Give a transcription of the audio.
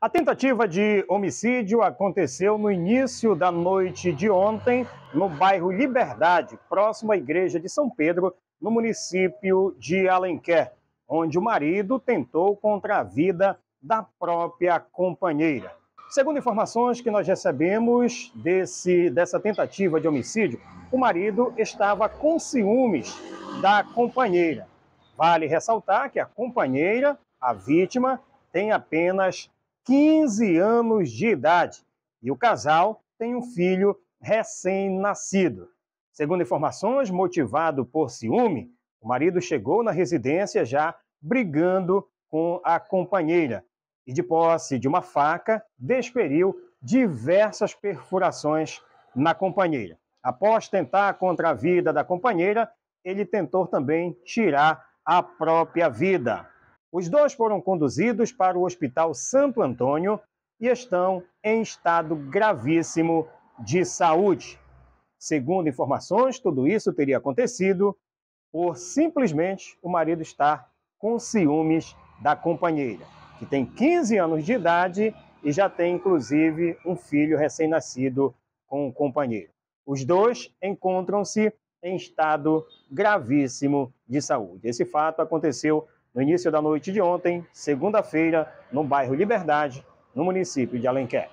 A tentativa de homicídio aconteceu no início da noite de ontem, no bairro Liberdade, próximo à igreja de São Pedro, no município de Alenquer, onde o marido tentou contra a vida da própria companheira. Segundo informações que nós recebemos desse, dessa tentativa de homicídio, o marido estava com ciúmes da companheira. Vale ressaltar que a companheira, a vítima, tem apenas 15 anos de idade e o casal tem um filho recém-nascido. Segundo informações, motivado por ciúme, o marido chegou na residência já brigando com a companheira e, de posse de uma faca, desferiu diversas perfurações na companheira. Após tentar contra a vida da companheira, ele tentou também tirar a própria vida. Os dois foram conduzidos para o Hospital Santo Antônio e estão em estado gravíssimo de saúde. Segundo informações, tudo isso teria acontecido por simplesmente o marido estar com ciúmes da companheira, que tem 15 anos de idade e já tem inclusive um filho recém-nascido com o companheiro. Os dois encontram-se em estado gravíssimo de saúde. Esse fato aconteceu no início da noite de ontem, segunda-feira, no bairro Liberdade, no município de Alenquer.